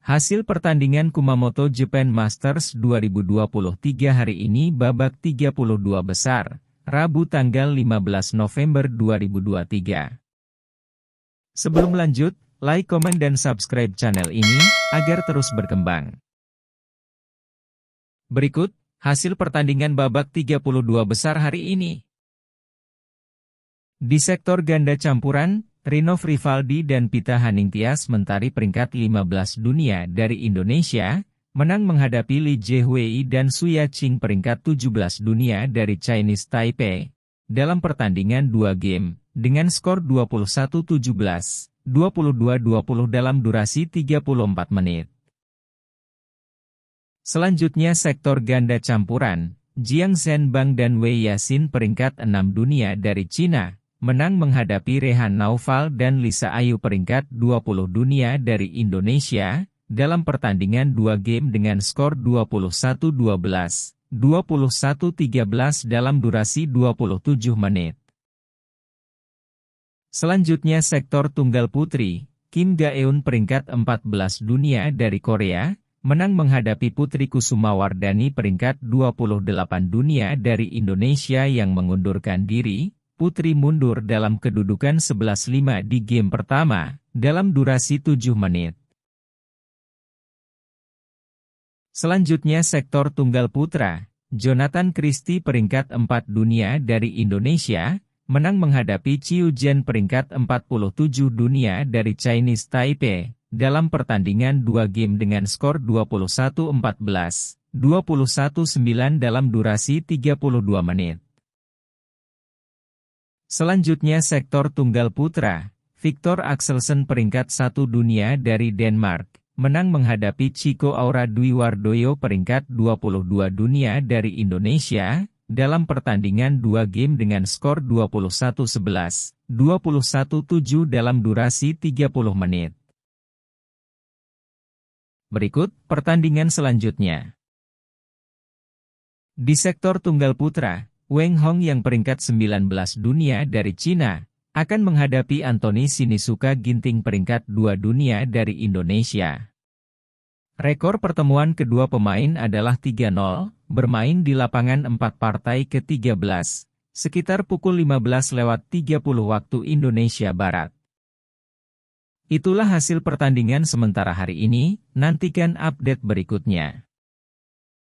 Hasil pertandingan Kumamoto Japan Masters 2023 hari ini babak 32 besar, Rabu tanggal 15 November 2023. Sebelum lanjut, like, komen, dan subscribe channel ini, agar terus berkembang. Berikut, hasil pertandingan babak 32 besar hari ini. Di sektor ganda campuran, Rinov Rivaldi dan Pita Haningtyas mentari peringkat 15 dunia dari Indonesia, menang menghadapi Li Jiewei dan Suya Qing peringkat 17 dunia dari Chinese Taipei. Dalam pertandingan dua game, dengan skor 21-17, 22-20 dalam durasi 34 menit. Selanjutnya sektor ganda campuran, Jiang Zhenbang dan Wei Yasin peringkat 6 dunia dari China menang menghadapi Rehan Naufal dan Lisa Ayu peringkat 20 dunia dari Indonesia, dalam pertandingan dua game dengan skor 21-12, 21-13 dalam durasi 27 menit. Selanjutnya sektor tunggal putri, Kim Gaeun peringkat 14 dunia dari Korea, menang menghadapi Putri Kusuma Wardani peringkat 28 dunia dari Indonesia yang mengundurkan diri, Putri mundur dalam kedudukan 11-5 di game pertama, dalam durasi 7 menit. Selanjutnya sektor tunggal putra, Jonathan Christie peringkat 4 dunia dari Indonesia, menang menghadapi Chiu Jen peringkat 47 dunia dari Chinese Taipei, dalam pertandingan 2 game dengan skor 21-14, 21-9 dalam durasi 32 menit. Selanjutnya sektor tunggal putra, Victor Axelsen peringkat satu dunia dari Denmark, menang menghadapi Chico Aura Dwi Wardoyo peringkat 22 dunia dari Indonesia, dalam pertandingan dua game dengan skor 21-11, 21-7 dalam durasi 30 menit. Berikut pertandingan selanjutnya. Di sektor tunggal putra, Weng Hong yang peringkat 19 dunia dari Cina, akan menghadapi Anthony Sinisuka Ginting peringkat 2 dunia dari Indonesia. Rekor pertemuan kedua pemain adalah 3-0, bermain di lapangan 4 partai ke-13, sekitar pukul 15 lewat 30 waktu Indonesia Barat. Itulah hasil pertandingan sementara hari ini, nantikan update berikutnya.